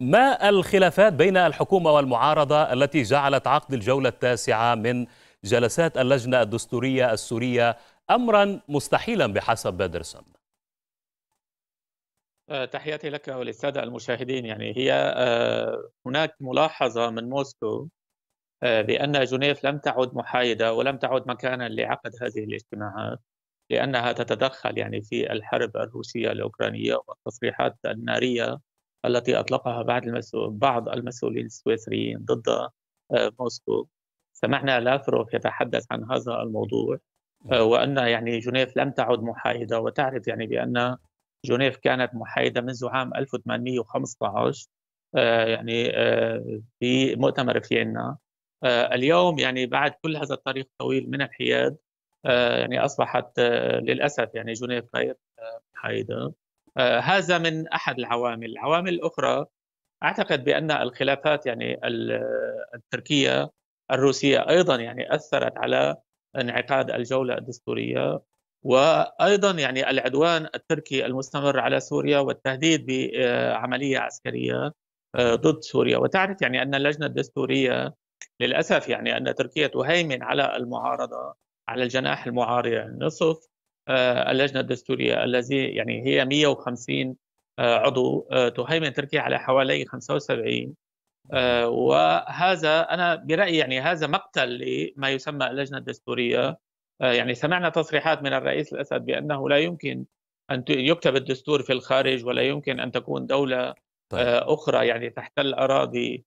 ما الخلافات بين الحكومة والمعارضة التي جعلت عقد الجولة التاسعة من جلسات اللجنة الدستورية السورية أمرا مستحيلا بحسب بادرسون آه، تحياتي لك وللسادة المشاهدين يعني هي آه، هناك ملاحظة من موسكو آه، بأن جنيف لم تعد محايدة ولم تعد مكانا لعقد هذه الاجتماعات لأنها تتدخل يعني في الحرب الروسية الأوكرانية والتصريحات النارية التي أطلقها بعض المسؤول بعض المسؤولين السويسريين ضد آه، موسكو سمعنا لافروف يتحدث عن هذا الموضوع آه، نعم. وأن يعني جنيف لم تعد محايدة وتعرف يعني بأن جنيف كانت محايدة منذ عام 1815 آه، يعني في مؤتمر فيينا اليوم يعني بعد كل هذا الطريق الطويل من الحياد يعني أصبحت للأسف يعني جنيف غير محايدة آه، هذا من احد العوامل العوامل الاخرى اعتقد بان الخلافات يعني التركيه الروسيه ايضا يعني اثرت على انعقاد الجوله الدستوريه وايضا يعني العدوان التركي المستمر على سوريا والتهديد بعمليه عسكريه آه، ضد سوريا وتعرف يعني ان اللجنه الدستوريه للاسف يعني ان تركيا تهيمن على المعارضه على الجناح المعارض يعني نصف آه، اللجنه الدستوريه الذي يعني هي 150 آه، عضو آه، تهيمن تركيا على حوالي 75 وهذا انا برايي يعني هذا مقتل لما يسمى اللجنه الدستوريه يعني سمعنا تصريحات من الرئيس الاسد بانه لا يمكن ان يكتب الدستور في الخارج ولا يمكن ان تكون دوله طيب. اخرى يعني تحتل اراضي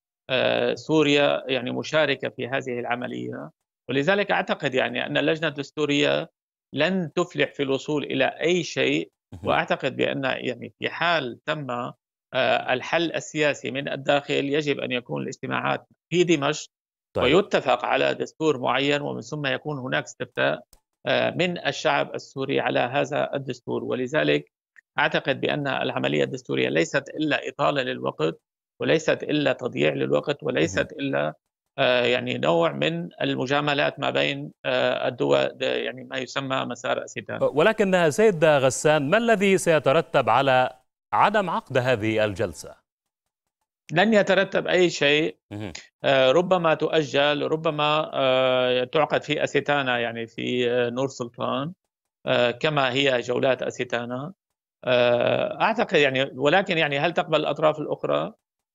سوريا يعني مشاركه في هذه العمليه ولذلك اعتقد يعني ان اللجنه الدستوريه لن تفلح في الوصول الى اي شيء واعتقد بان يعني في حال تم آه، الحل السياسي من الداخل يجب ان يكون الاجتماعات في دمشق طيب. ويتفق على دستور معين ومن ثم يكون هناك استفتاء آه، من الشعب السوري على هذا الدستور ولذلك اعتقد بان العمليه الدستوريه ليست الا اطاله للوقت وليست الا تضييع للوقت وليست الا آه، يعني نوع من المجاملات ما بين آه، الدول آه، يعني ما يسمى مسار أسيتان ولكن سيد غسان ما الذي سيترتب على عدم عقد هذه الجلسة؟ لن يترتب أي شيء ربما تؤجل ربما تعقد في أسيتانا يعني في نور سلطان كما هي جولات أسيتانا أعتقد يعني ولكن يعني هل تقبل الأطراف الأخرى؟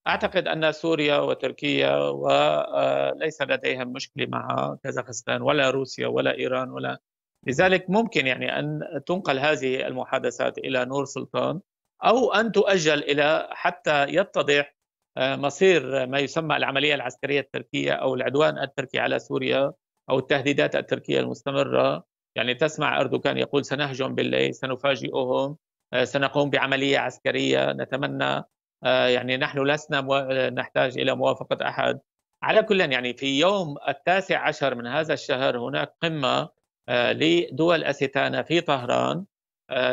اعتقد ان سوريا وتركيا وليس آه، لديهم مشكله مع كازاخستان ولا روسيا ولا ايران ولا لذلك ممكن يعني ان تنقل هذه المحادثات الى نور سلطان او ان تؤجل الى حتى يتضح آه، مصير ما يسمى العمليه العسكريه التركيه او العدوان التركي على سوريا او التهديدات التركيه المستمره يعني تسمع اردوغان يقول سنهجم بالليل سنفاجئهم آه، سنقوم بعمليه عسكريه نتمنى آه، يعني نحن لسنا آه، نحتاج إلى موافقة أحد على كل يعني في يوم التاسع عشر من هذا الشهر هناك قمة آه، لدول أستانا في طهران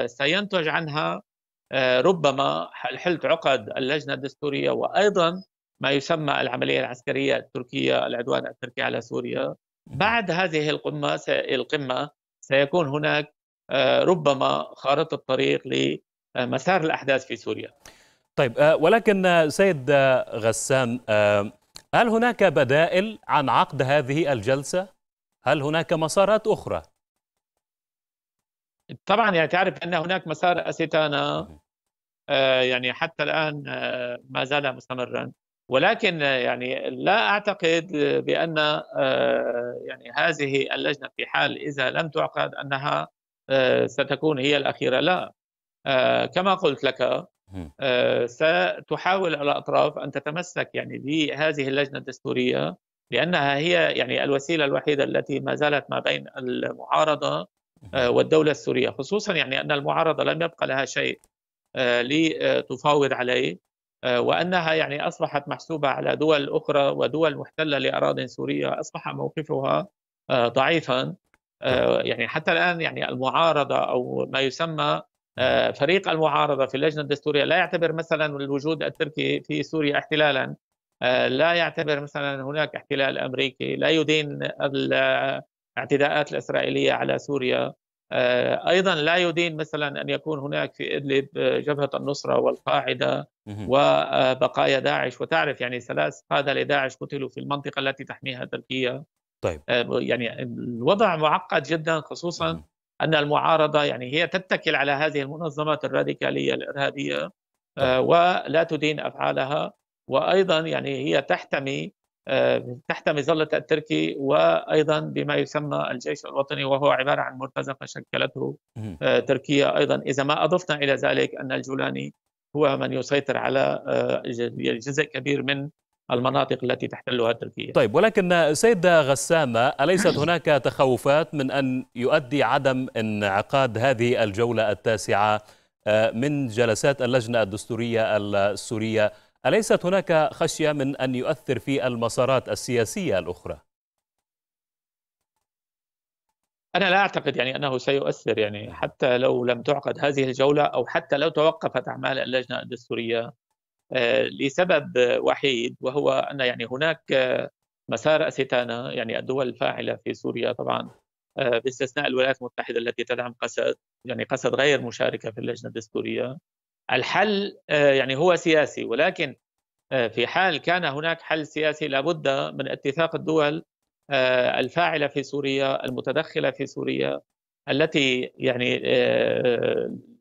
سينتج عنها ربما حلت عقد اللجنة الدستورية وأيضا ما يسمى العملية العسكرية التركية العدوان التركي على سوريا بعد هذه القمة القمة سيكون هناك ربما خارطة الطريق لمسار الأحداث في سوريا طيب آه، ولكن آه، سيد آه، غسان هل هناك بدائل عن عقد هذه الجلسة؟ هل هناك مسارات أخرى؟ طبعا يعني تعرف أن هناك مسار أستانا يعني حتى الآن ما زال مستمرا ولكن يعني لا أعتقد بأن يعني هذه اللجنة في حال إذا لم تعقد أنها ستكون هي الأخيرة لا آه، كما قلت لك آه، ستحاول الاطراف ان تتمسك يعني بهذه اللجنه الدستوريه لانها هي يعني الوسيله الوحيده التي ما زالت ما بين المعارضه آه، والدوله السوريه خصوصا يعني ان المعارضه لم يبقى لها شيء لتفاوض عليه وانها يعني اصبحت محسوبه على دول اخرى ودول محتله لاراضي سوريه اصبح موقفها ضعيفا نعم. يعني حتى الان يعني المعارضه او ما يسمى آه، فريق المعارضه في اللجنه الدستوريه لا يعتبر مثلا الوجود التركي في سوريا احتلالا آه، لا يعتبر مثلا هناك احتلال امريكي لا يدين الاعتداءات الاسرائيليه على سوريا آه، ايضا لا يدين مثلا ان يكون هناك في ادلب جبهه النصره والقاعده وبقايا داعش وتعرف يعني ثلاث قاده لداعش قتلوا في المنطقه التي تحميها تركيا طيب يعني الوضع معقد جدا خصوصا ان المعارضه يعني هي تتكل على هذه المنظمات الراديكاليه الارهابيه آه، نعم. ولا تدين افعالها وايضا يعني هي تحتمي آه، تحت مظله التركي وايضا بما يسمى الجيش الوطني وهو عباره عن مرتزقه شكلته آه، تركيا ايضا اذا ما اضفنا الى ذلك ان الجولاني هو من يسيطر على جزء كبير من المناطق التي تحتلها تركيا طيب ولكن سيد غسامة أليست هناك تخوفات من أن يؤدي عدم انعقاد هذه الجولة التاسعة آه، من جلسات اللجنة الدستورية السورية أليست هناك خشية من أن يؤثر في المسارات السياسية الأخرى؟ أنا لا أعتقد يعني أنه سيؤثر يعني نعم. حتى لو لم تعقد هذه الجولة أو حتى لو توقفت أعمال اللجنة الدستورية آه، لسبب وحيد وهو ان يعني هناك آه، مسار اسيتانا يعني الدول الفاعله في سوريا طبعا آه، باستثناء الولايات المتحده التي تدعم قسد يعني قسد غير مشاركه في اللجنه الدستوريه الحل يعني هو سياسي ولكن في حال كان هناك حل سياسي لابد من اتفاق الدول الفاعله في سوريا المتدخله في سوريا التي يعني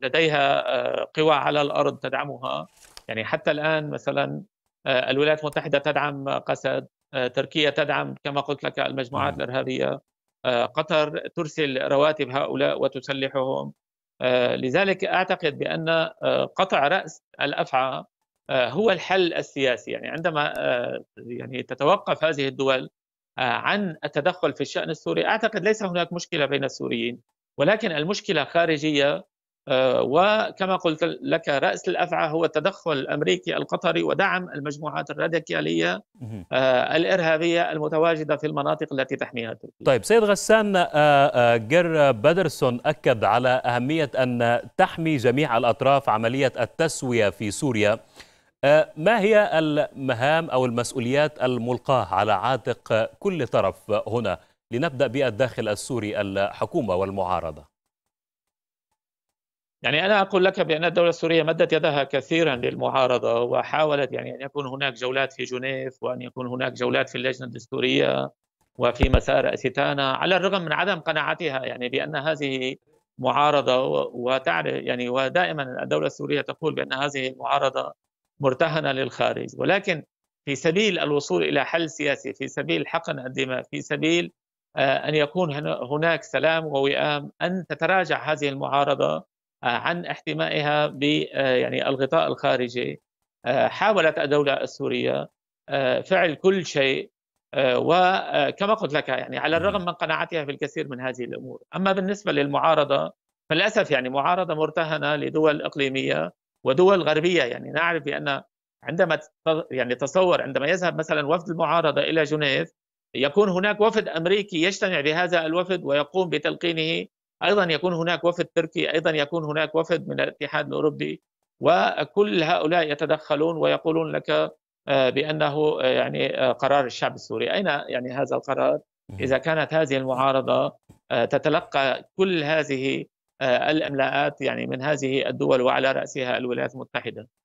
لديها قوى على الارض تدعمها يعني حتى الآن مثلا آه، الولايات المتحدة تدعم قسد آه، تركيا تدعم كما قلت لك المجموعات آه. الإرهابية قطر ترسل رواتب هؤلاء وتسلحهم لذلك أعتقد بأن قطع رأس الأفعى هو الحل السياسي يعني عندما يعني تتوقف هذه الدول عن التدخل في الشأن السوري أعتقد ليس هناك مشكلة بين السوريين ولكن المشكلة خارجية آه، وكما قلت لك رأس الأفعى هو التدخل الأمريكي القطري ودعم المجموعات الراديكالية آه، الإرهابية المتواجدة في المناطق التي تحميها تركيا طيب سيد غسان آه، جر بدرسون أكد على أهمية أن تحمي جميع الأطراف عملية التسوية في سوريا ما هي المهام أو المسؤوليات الملقاة على عاتق كل طرف هنا لنبدأ بالداخل السوري الحكومة والمعارضة يعني أنا أقول لك بأن الدولة السورية مدت يدها كثيرا للمعارضة وحاولت يعني أن يكون هناك جولات في جنيف وأن يكون هناك جولات في اللجنة الدستورية وفي مسار أستانا على الرغم من عدم قناعتها يعني بأن هذه معارضة وتعرف يعني ودائما الدولة السورية تقول بأن هذه المعارضة مرتهنة للخارج ولكن في سبيل الوصول إلى حل سياسي في سبيل حقن الدماء في سبيل آه، أن يكون هناك سلام ووئام أن تتراجع هذه المعارضة آه، عن احتمائها ب آه، يعني الغطاء الخارجي آه، حاولت الدولة السورية فعل كل شيء وكما قلت لك يعني على الرغم من قناعتها في الكثير من هذه الأمور أما بالنسبة للمعارضة فللأسف يعني معارضة مرتهنة لدول إقليمية ودول غربية يعني نعرف بأن عندما يعني تصور عندما يذهب مثلا وفد المعارضة إلى جنيف يكون هناك وفد أمريكي يجتمع بهذا الوفد ويقوم بتلقينه ايضا يكون هناك وفد تركي ايضا يكون هناك وفد من الاتحاد الاوروبي وكل هؤلاء يتدخلون ويقولون لك آه، بانه آه، يعني آه، قرار الشعب السوري اين يعني هذا القرار اذا كانت هذه المعارضه تتلقى كل هذه الاملاءات يعني من هذه الدول وعلى راسها الولايات المتحده